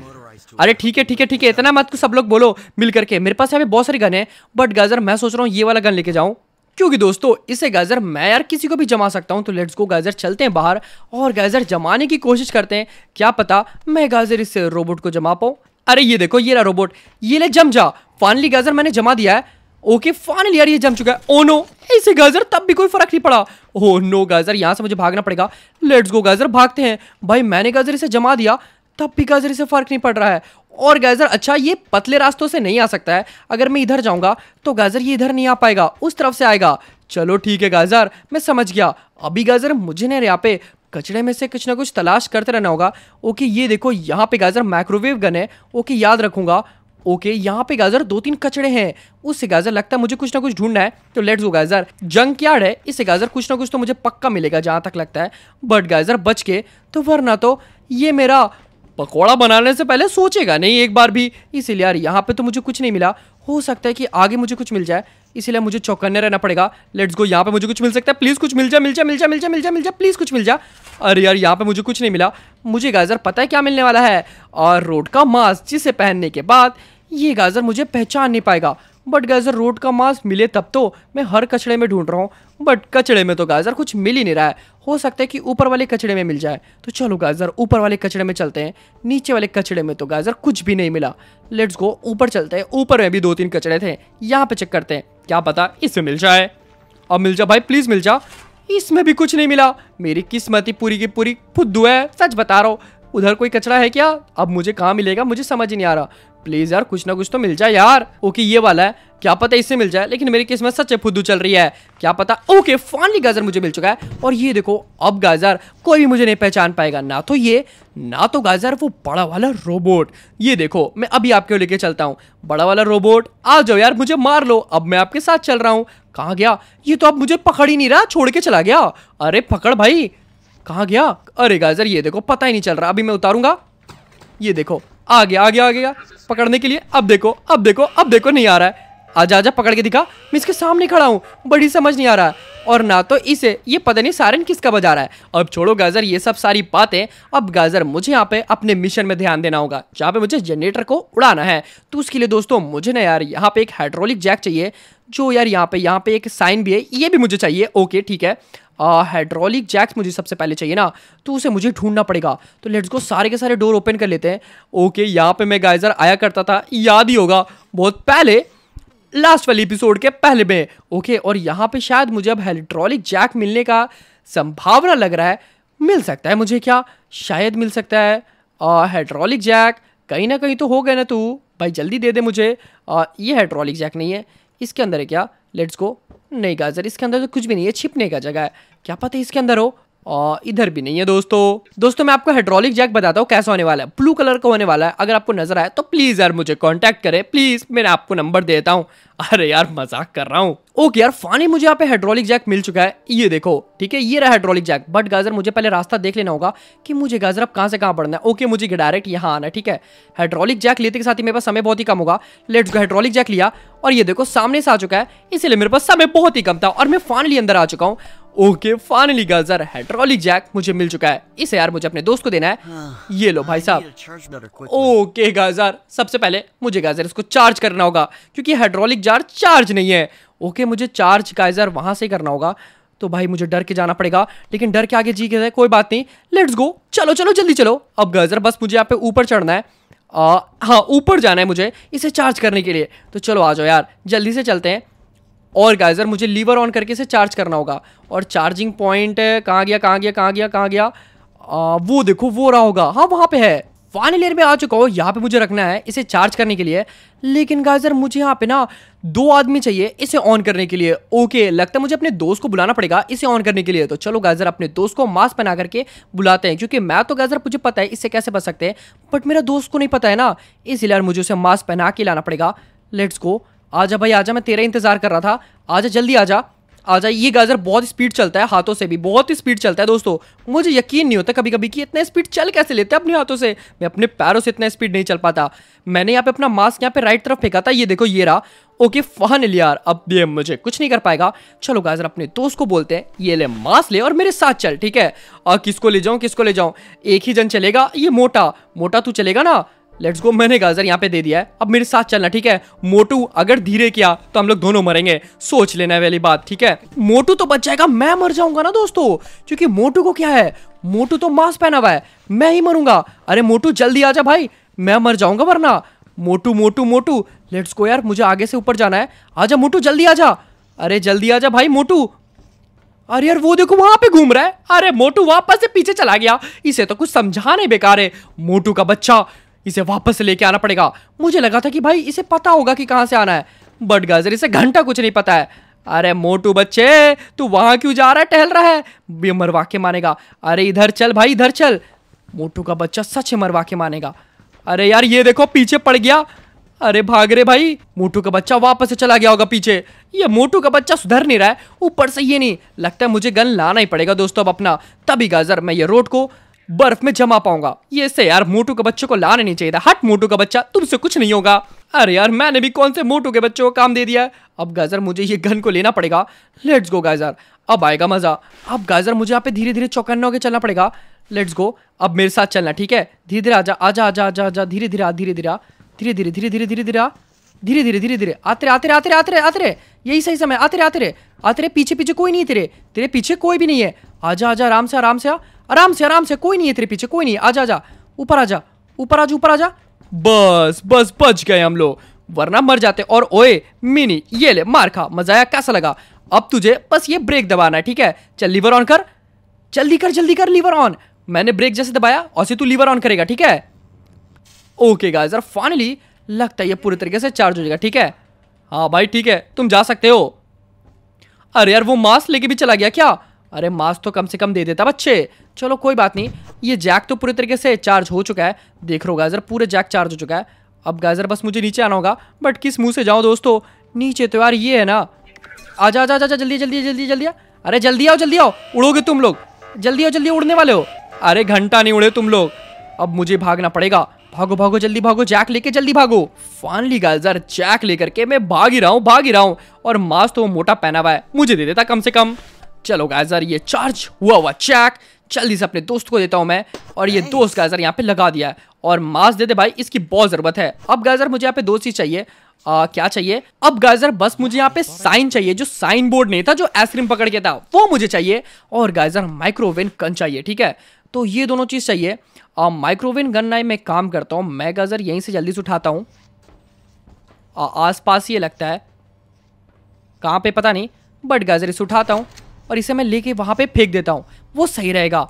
अरे ठीक है ठीक है ठीक है इतना मत को सब लोग बोलो मिल करके मेरे पास यहाँ पे बहुत सारे गन है बट गाजर मैं सोच रहा हूँ ये वाला गन लेके जाऊँ क्योंकि दोस्तों इसे गाजर मैं यार किसी को भी जमा सकता हूँ तो लेट्स गो गाजर चलते हैं बाहर और गाजर जमाने की कोशिश करते हैं क्या पता मैं गाजर इस रोबोट को जमा पाऊँ अरे ये देखो ये रहा रोबोट ये ले जम जा फाइनली गाजर मैंने जमा दिया है ओके फाइनली यार ये जम चुका है ओ नो ऐसे गाजर तब भी कोई फर्क नहीं पड़ा ओ oh नो गाजर यहाँ से मुझे भागना पड़ेगा लेट्स गो गाजर भागते हैं भाई मैंने गाजर इसे जमा दिया तब भी गाजर इसे फर्क नहीं पड़ रहा है और गाजर अच्छा ये पतले रास्तों से नहीं आ सकता है अगर मैं इधर जाऊँगा तो गाजर ये इधर नहीं आ पाएगा उस तरफ से आएगा चलो ठीक है गाजर मैं समझ गया अभी गाजर मुझे ना यहाँ पे कचड़े में से कुछ ना कुछ तलाश करते रहना होगा ओके ये देखो यहाँ पे गाजर माइक्रोवेव गन है ओके याद रखूंगा ओके यहाँ पे गाजर दो तीन कचड़े हैं उससे गाजर लगता है मुझे कुछ ना कुछ ढूंढना है तो लेट्स गो गाजर जंग यार्ड है इससे गाजर कुछ ना कुछ तो मुझे पक्का मिलेगा जहाँ तक लगता है बट गाजर बच के तो वरना तो ये मेरा पकौड़ा बनाने से पहले सोचेगा नहीं एक बार भी इसीलिए यार यहाँ पे तो मुझे कुछ नहीं मिला हो सकता है कि आगे मुझे कुछ मिल जाए इसीलिए मुझे चौकन्ने रहना पड़ेगा लेट्स गो यहाँ पे मुझे कुछ मिल सकता है प्लीज़ कुछ मिल जाए मिल जाए मिल जाए मिल जाए मिल जाए मिल जाए प्लीज़ कुछ मिल जाए अरे यार यहाँ पे मुझे कुछ नहीं मिला मुझे गाजर पता है क्या मिलने वाला है और रोड का मास्क जिसे पहनने के बाद ये गाजर मुझे पहचान नहीं पाएगा बट गाजर रोड का मास्क मिले तब तो मैं हर कचड़े में ढूंढ रहा हूँ बट कचड़े में तो गाजर कुछ मिल ही नहीं रहा है हो सकता है कि ऊपर वाले कचड़े में मिल जाए तो चलो गाजर ऊपर वाले कचड़े में चलते हैं नीचे वाले कचड़े में तो गाजर कुछ भी नहीं मिला लेट्स गो ऊपर चलते हैं ऊपर में भी दो तीन कचड़े थे यहाँ पे चेक करते हैं क्या पता इसमें मिल जाए अब मिल जा भाई प्लीज़ मिल जा इसमें भी कुछ नहीं मिला मेरी किस्मत ही पूरी की पूरी फुद्दू है सच बता रहा हूँ उधर कोई कचरा है क्या अब मुझे कहाँ मिलेगा मुझे समझ ही नहीं आ रहा प्लीज़ यार कुछ ना कुछ तो मिल जाए यार ओके ये वाला है क्या पता इससे मिल जाए लेकिन मेरे केस में सच है फुद्दू चल रही है क्या पता ओके फाइनली गाजर मुझे मिल चुका है और ये देखो अब गाजर कोई भी मुझे नहीं पहचान पाएगा ना तो ये ना तो गाजर वो बड़ा वाला रोबोट ये देखो मैं अभी आपके लेके चलता हूँ बड़ा वाला रोबोट आ जाओ यार मुझे मार लो अब मैं आपके साथ चल रहा हूँ कहाँ गया ये तो अब मुझे पकड़ ही नहीं रहा छोड़ के चला गया अरे पकड़ भाई कहाँ गया अरे गाजर ये देखो पता ही नहीं चल रहा अभी मैं उतारूंगा ये देखो आ गया आ गया आ गया पकड़ने के लिए अब देखो अब देखो अब देखो नहीं आ रहा है आजा आजा पकड़ के दिखा मैं इसके सामने खड़ा हूँ बड़ी समझ नहीं आ रहा और ना तो इसे ये पता नहीं सारन किसका बजा रहा है अब छोड़ो गाजर ये सब सारी बातें अब गाजर मुझे यहाँ पे अपने मिशन में ध्यान देना होगा जहाँ पे मुझे जनरेटर को उड़ाना है तो उसके लिए दोस्तों मुझे ना यार यहाँ पे एक हाइड्रोलिक जैक चाहिए जो यार यहाँ पे यहाँ पे एक साइन भी है ये भी मुझे चाहिए ओके ठीक है हाइड्रोलिक जैक्स मुझे सबसे पहले चाहिए ना तो उसे मुझे ढूंढना पड़ेगा तो लेट्स गो सारे के सारे डोर ओपन कर लेते हैं ओके यहाँ पे मैं गाइजर आया करता था याद ही होगा बहुत पहले लास्ट वाले एपिसोड के पहले में ओके और यहाँ पे शायद मुझे अब हेलिट्रॉलिक जैक मिलने का संभावना लग रहा है मिल सकता है मुझे क्या शायद मिल सकता है हेड्रॉलिक जैक कहीं ना कहीं तो हो गए ना तू भाई जल्दी दे दे मुझे आ, ये हेड्रॉलिक जैक नहीं है इसके अंदर है क्या लेट्स गो नहीं गाजर इसके अंदर तो कुछ भी नहीं है छिपने का जगह है क्या पता इसके अंदर हो और इधर भी नहीं है दोस्तों दोस्तों मैं आपको हाइड्रोलिक जैक बताता हूँ कैसा होने वाला है ब्लू कलर का होने वाला है अगर आपको नजर आए तो प्लीज यार मुझे कांटेक्ट करें प्लीज मैं आपको नंबर देता हूँ अरे यार मजाक कर रहा हूँ ओके यार फानी मुझे यहाँ पे हाइड्रोलिक जैक मिल चुका है ये देखो ठीक है ये रहा हाइड्रोलिक जैक बट गाजर मुझे पहले रास्ता देख लेना होगा कि मुझे गाजर अब कहाँ से कहाँ पड़ना है ओके मुझे डायरेक्ट यहाँ आना है ठीक है हाइड्रोलिक जैक लेते के साथ ही मेरे पास समय बहुत ही कम होगा लेट्स गो हाइड्रोलिक जैक लिया और ये देखो सामने से आ चुका है इसीलिए मेरे पास समय बहुत ही कम था और मैं फानली अंदर आ चुका हूँ ओके फाइनली गाइस यार हाइड्रोलिक जैक मुझे मिल चुका है इसे यार मुझे अपने दोस्त को देना है हाँ, ये लो भाई हाँ, साहब ओके गाइस यार सबसे पहले मुझे गाइस इसको चार्ज करना होगा क्योंकि हाइड्रोलिक जार चार्ज नहीं है ओके मुझे चार्ज गाइस वहां से करना होगा तो भाई मुझे डर के जाना पड़ेगा लेकिन डर के आगे जी के कोई बात नहीं लेट्स गो चलो चलो जल्दी चलो अब गजर बस मुझे यहाँ पे ऊपर चढ़ना है आ, हाँ ऊपर जाना है मुझे इसे चार्ज करने के लिए तो चलो आ जाओ यार जल्दी से चलते हैं और गाइजर मुझे लीवर ऑन करके इसे चार्ज करना होगा और चार्जिंग पॉइंट कहाँ गया कहाँ गया कहाँ गया कहाँ गया आ, वो देखो वो रहा होगा हाँ वहाँ पे है फाइनल ईयर में आ चुका हूँ यहाँ पे मुझे रखना है इसे चार्ज करने के लिए लेकिन गाइजर मुझे यहाँ पे ना दो आदमी चाहिए इसे ऑन करने के लिए ओके लगता है मुझे अपने दोस्त को बुलाना पड़ेगा इसे ऑन करने के लिए तो चलो गाइजर अपने दोस्त को मास्क पहना करके बुलाते हैं क्योंकि मैं तो गाइजर मुझे पता है इससे कैसे बच सकते हैं बट मेरा दोस्त को नहीं पता है ना इसलिए मुझे उसे मास्क पहना के लाना पड़ेगा लेट्स को आजा भाई आजा मैं तेरा इंतजार कर रहा था आजा जल्दी आजा आजा ये गाजर बहुत स्पीड चलता है हाथों से भी बहुत स्पीड चलता है दोस्तों मुझे यकीन नहीं होता कभी कभी कि इतना स्पीड चल कैसे लेते हैं अपने हाथों से मैं अपने पैरों से इतना स्पीड नहीं चल पाता मैंने यहाँ पे अपना मास्क यहाँ पे राइट तरफ फेंका था ये देखो ये रहा ओके फहन लिया यार अब ये मुझे कुछ नहीं कर पाएगा चलो गाजर अपने दोस्त को बोलते हैं ये ले मास्क ले और मेरे साथ चल ठीक है और किसको ले जाऊँ किसको ले जाऊँ एक ही जन चलेगा ये मोटा मोटा तू तो चलेगा ना लेट्स गो मैंने गाजर यहाँ पे दे दिया है अब मेरे साथ चलना ठीक है मोटू अगर धीरे किया तो हम लोग दोनों मरेंगे सोच लेना वाली बात ठीक है मोटू तो बच जाएगा मैं मर जाऊंगा ना दोस्तों क्योंकि मोटू को क्या है मोटू तो मास्क पहना हुआ है मैं ही मरूंगा अरे मोटू जल्दी आ जा भाई मैं मर जाऊंगा वरना मोटू मोटू मोटू लेट्स गो यार मुझे आगे से ऊपर जाना है आजा मोटू जल्दी आजा अरे जल्दी आजा भाई मोटू अरे यार वो देखो वहां पे घूम रहा है अरे मोटू वापस से पीछे चला गया इसे तो कुछ समझाने बेकार है मोटू का बच्चा इसे वापस लेके आना पड़ेगा मुझे लगा था कि भाई इसे पता होगा कि कहाँ से आना है बट गाजर इसे घंटा कुछ नहीं पता है अरे मोटू बच्चे तू वहाँ क्यों जा रहा है टहल रहा है ये मरवा के मानेगा अरे इधर चल भाई इधर चल मोटू का बच्चा सच मरवा के मानेगा अरे यार ये देखो पीछे पड़ गया अरे भाग रे भाई मोटू का बच्चा वापस से चला गया होगा पीछे ये मोटू का बच्चा सुधर नहीं रहा है ऊपर से ये नहीं लगता है मुझे गन लाना ही पड़ेगा दोस्तों अब अपना तभी गाजर मैं ये रोड को बर्फ में जमा पाऊंगा ये से यार मोटू के बच्चों को लाना नहीं चाहिए था हट मोटू का बच्चा तुमसे कुछ नहीं होगा अरे यार मैंने भी कौन से मोटू के बच्चों को काम दे दिया अब गाजर मुझे ये गन को लेना पड़ेगा लेट्स गो गाजर अब आएगा मज़ा अब गाजर मुझे यहाँ पे धीरे धीरे चौकन्ना होकर चलना पड़ेगा लेट्स गो अब मेरे साथ चलना ठीक है धीरे धीरे आजा आजा आजा आजा आजा धीरे धीरे आ धीरे धीरे धीरे धीरे धीरे धीरे धीरे धीरे धीरे धीरे धीरे धीरे आते रहे आते रहे आते रहे आते रहे आते रहे यही सही समय आते रहे आते रहे आते रहे पीछे पीछे कोई नहीं तेरे तेरे पीछे कोई भी नहीं है आजा आजा आराम से आराम से आ आराम से आराम से कोई नहीं है तेरे पीछे कोई नहीं आजा आजा ऊपर आजा ऊपर आजा ऊपर आजा बस बस बच गए हम लोग वरना मर जाते और ओए मिनी ये ले मार खा मजाया कैसा लगा अब तुझे बस ये ब्रेक दबाना है ठीक है चल लीवर ऑन कर जल्दी कर जल्दी कर लीवर ऑन मैंने ब्रेक जैसे दबाया और तू लीवर ऑन करेगा ठीक है ओके गाइस यार फाइनली लगता है ये पूरी तरीके से चार्ज हो जाएगा ठीक है हाँ भाई ठीक है तुम जा सकते हो अरे यार वो मास्क लेके भी चला गया क्या अरे मास्क तो कम से कम दे देता बच्चे चलो कोई बात नहीं ये जैक तो पूरे तरीके से चार्ज हो चुका है देख रहा गाइजर गाजर पूरे जैक चार्ज हो चुका है अब गाजर बस मुझे नीचे आना होगा बट किस मुंह से जाओ दोस्तों नीचे तो यार ये है ना आ जा आ जा जल्दी जल्दी जल्दी जल्दी अरे जल्दी आओ जल्दी आओ उड़ोगे तुम लोग जल्दी आओ जल्दी उड़ने वाले हो अरे घंटा नहीं उड़े तुम लोग अब मुझे भागना पड़ेगा भागो भागो जल्दी भागो जैक लेके जल्दी भागो फाइनली गाजर जैक लेकर के मैं भाग ही रहा हूँ भाग ही रहा हूँ और मास्क तो वो मोटा पहना हुआ है मुझे दे देता कम से कम चलो गाइजर ये चार्ज हुआ हुआ चैक जल्दी से अपने दोस्त को देता हूँ मैं और ये दोस्त गाइजर यहाँ पे लगा दिया है और मास्क दे दे भाई इसकी बहुत ज़रूरत है अब गाइजर मुझे यहाँ पे दो चीज़ चाहिए आ, क्या चाहिए अब गाइजर बस मुझे यहाँ पे साइन चाहिए जो साइन बोर्ड नहीं था जो आइसक्रीम पकड़ के था वो मुझे चाहिए और गाइजर माइक्रोवेन कन चाहिए ठीक है तो ये दोनों चीज़ चाहिए माइक्रोवेन गन ना मैं काम करता हूँ मैं गाइजर यहीं से जल्दी से उठाता हूँ आस पास ये लगता है कहाँ पे पता नहीं बट गाजर इसे उठाता हूँ और इसे मैं लेके वहाँ पे फेंक देता हूँ वो सही रहेगा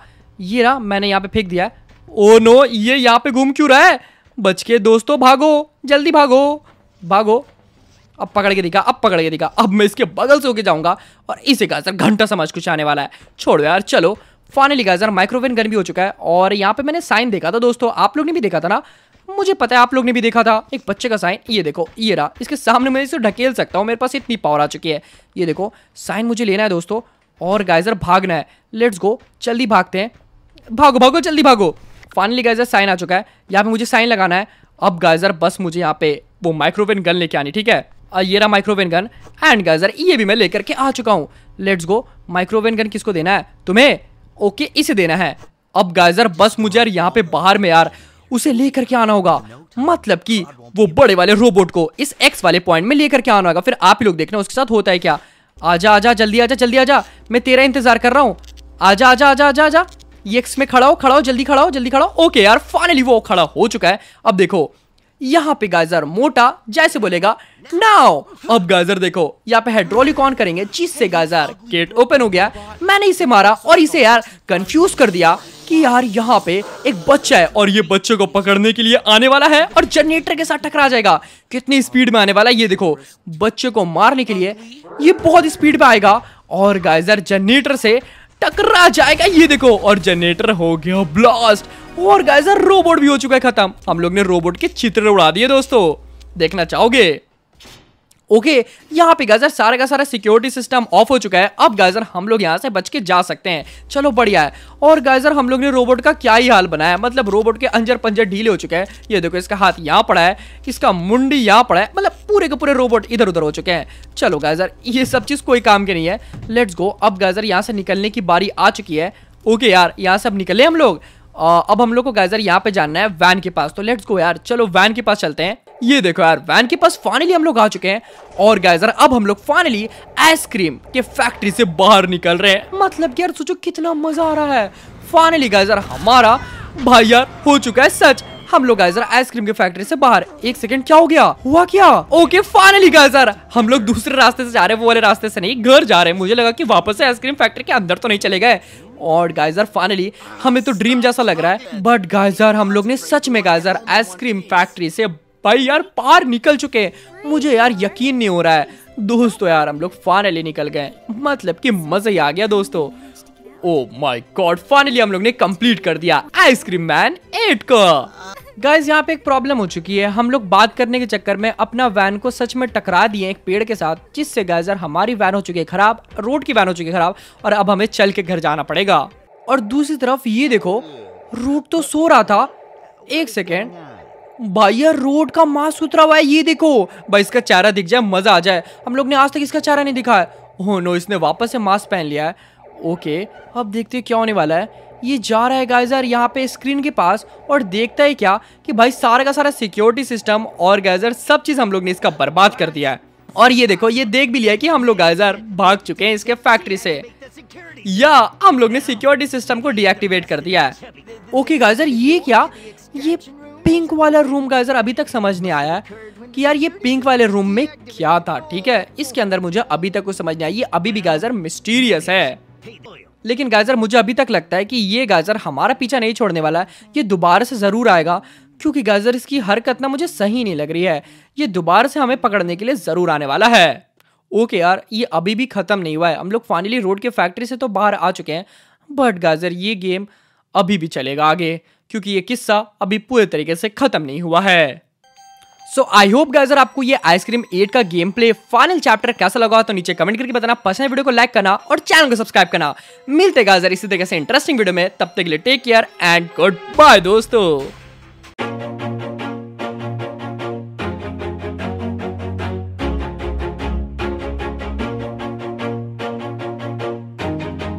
ये रहा मैंने यहाँ पे फेंक दिया है ओ नो ये यहाँ पे घूम क्यों रहा है बच के दोस्तों भागो जल्दी भागो भागो अब पकड़ के दिखा अब पकड़ के दिखा अब मैं इसके बगल से होके जाऊंगा और इसी का असर घंटा समझ कुछ आने वाला है छोड़ो यार चलो फाइनली का सर माइक्रोवेन गन भी हो चुका है और यहाँ पर मैंने साइन देखा था दोस्तों आप लोग ने भी देखा था ना मुझे पता है आप लोग ने भी देखा था एक बच्चे का साइन ये देखो ये रहा इसके सामने मैं इसे ढकेल सकता हूँ मेरे पास इतनी पावर आ चुकी है ये देखो साइन मुझे लेना है दोस्तों और गाइजर भागना है लेट्स गो जल्दी भागते हैं भागो भागो जल्दी भागो फाइनली गाइजर साइन आ चुका है यहाँ पे मुझे साइन लगाना है अब गाइजर बस मुझे यहाँ पे वो माइक्रोवेन गन लेके आनी ठीक है ये रहा माइक्रोवेन गन एंड गाइजर ये भी मैं लेकर के आ चुका हूँ लेट्स गो माइक्रोवेन गन किसको देना है तुम्हें ओके इसे देना है अब गाइजर बस मुझे यार यहाँ पे बाहर में यार उसे लेकर के आना होगा मतलब कि वो बड़े वाले रोबोट को इस एक्स वाले पॉइंट में लेकर के आना होगा फिर आप ही लोग देखना उसके साथ होता है क्या आजा आजा जल्दी आजा जल्दी आजा मैं तेरा इंतजार कर रहा हूँ आजा आजा आजा आजा आजा यक्स में खड़ा हो खड़ा हो जल्दी खड़ा हो जल्दी खड़ा हो ओके यार फाइनली वो खड़ा हो चुका है अब देखो यहाँ पे गाइजर मोटा जैसे बोलेगा नाउ अब गाइजर देखो यहाँ पे हाइड्रोलिक ऑन करेंगे चीज से गाइजर गेट ओपन हो गया मैंने इसे मारा और इसे यार कंफ्यूज कर दिया कि यार यहाँ पे एक बच्चा है और ये बच्चे को पकड़ने के लिए आने वाला है और जनरेटर के साथ टकरा जाएगा कितनी स्पीड में आने वाला है ये देखो बच्चे को मारने के लिए ये बहुत स्पीड में आएगा और गाइजर जनरेटर से टकरा जाएगा ये देखो और जनरेटर हो गया ब्लास्ट और गाइस रोबोट भी हो चुका है खत्म हम लोग ने रोबोट के चित्र उड़ा दिए दोस्तों देखना चाहोगे ओके यहाँ पे गाजर सारे का सारा सिक्योरिटी सिस्टम ऑफ हो चुका है अब गाजर हम लोग यहाँ से बच के जा सकते हैं चलो बढ़िया है और गाजर हम लोग ने रोबोट का क्या ही हाल बनाया है मतलब रोबोट के अंजर पंजर ढीले हो चुके हैं ये देखो इसका हाथ यहाँ पड़ा है इसका मुंडी यहाँ पड़ा है मतलब पूरे के पूरे रोबोट इधर उधर हो चुके हैं चलो गाजर ये सब चीज़ कोई काम की नहीं है लेट्स गो अब गाजर यहाँ से निकलने की बारी आ चुकी है ओके यार यहाँ से अब निकले हम लोग अब हम लोग को गाइजर यहाँ पे जानना है वैन के पास तो लेट्स गो यार चलो वैन के पास चलते हैं ये देखो यार वैन के पास फाइनली हम लोग आ चुके हैं और गाइजर अब हम लोग फाइनली आइसक्रीम के फैक्ट्री से बाहर निकल रहे हैं मतलब यार सोचो कितना मजा आ रहा है फाइनली गाइजर हमारा भाई यार हो चुका है सच हम लोग गाइजर आइसक्रीम के फैक्ट्री से बाहर एक सेकंड क्या हो गया हुआ क्या ओके फाइनली गाइजर हम लोग दूसरे रास्ते से जा रहे हैं वो वाले रास्ते से नहीं घर जा रहे हैं मुझे लगा कि वापस से आइसक्रीम फैक्ट्री के अंदर तो नहीं चले गए और गाइजर फाइनली हमें तो ड्रीम जैसा लग रहा है बट गाइजर हम लोग ने सच में गाइजर आइसक्रीम फैक्ट्री से भाई यार पार निकल चुके हैं मुझे यार यकीन नहीं हो रहा है दोस्तों यार हम लोग फाइनली निकल गए मतलब कि मजा ही आ गया दोस्तों ओ माई गॉड फाइनली हम लोग ने कम्प्लीट कर दिया आइसक्रीम मैन एट को गाइज यहाँ पे एक प्रॉब्लम हो चुकी है हम लोग बात करने के चक्कर में अपना वैन को सच में टकरा दिए एक पेड़ के साथ जिससे गाइजर हमारी वैन हो चुकी है खराब रोड की वैन हो चुकी है खराब और अब हमें चल के घर जाना पड़ेगा और दूसरी तरफ ये देखो रोड तो सो रहा था एक सेकेंड भाई यार रोड का मास उतरा हुआ है ये देखो भाई इसका चेहरा दिख जाए मजा आ जाए हम लोग ने आज तक इसका चेहरा नहीं दिखा है ओह oh नो इसने वापस से मास्क पहन लिया है ओके अब देखते क्या होने वाला है ये जा रहा है गाइजर यहाँ पे स्क्रीन के पास और देखता है क्या कि भाई सारा का सारा सिक्योरिटी सिस्टम और गाइजर सब चीज़ हम लोग ने इसका बर्बाद कर दिया है और ये देखो ये देख भी लिया कि हम लोग गाइजर भाग चुके हैं इसके फैक्ट्री से या हम लोग ने सिक्योरिटी सिस्टम को डीएक्टिवेट कर दिया है ओके गाइजर ये क्या ये पिंक वाला रूम गाइजर अभी तक समझ नहीं आया है कि यार ये पिंक वाले रूम में क्या था ठीक है इसके अंदर मुझे अभी तक कुछ समझ नहीं आया ये अभी भी गाइजर मिस्टीरियस है लेकिन गाजर मुझे अभी तक लगता है कि ये गाजर हमारा पीछा नहीं छोड़ने वाला है ये दोबारा से ज़रूर आएगा क्योंकि गाजर इसकी हरकत ना मुझे सही नहीं लग रही है ये दोबारा से हमें पकड़ने के लिए ज़रूर आने वाला है ओके यार ये अभी भी ख़त्म नहीं हुआ है हम लोग फाइनली रोड के फैक्ट्री से तो बाहर आ चुके हैं बट गाजर ये गेम अभी भी चलेगा आगे क्योंकि ये किस्सा अभी पूरे तरीके से ख़त्म नहीं हुआ है सो आई होप गाइजर आपको ये आइसक्रीम एट का गेम प्ले फाइनल चैप्टर कैसा लगा तो नीचे कमेंट करके बताना पसंद वीडियो को लाइक करना और चैनल को सब्सक्राइब करना मिलते गाइजर इसी तरह से इंटरेस्टिंग वीडियो में तब तक के लिए take care and goodbye दोस्तों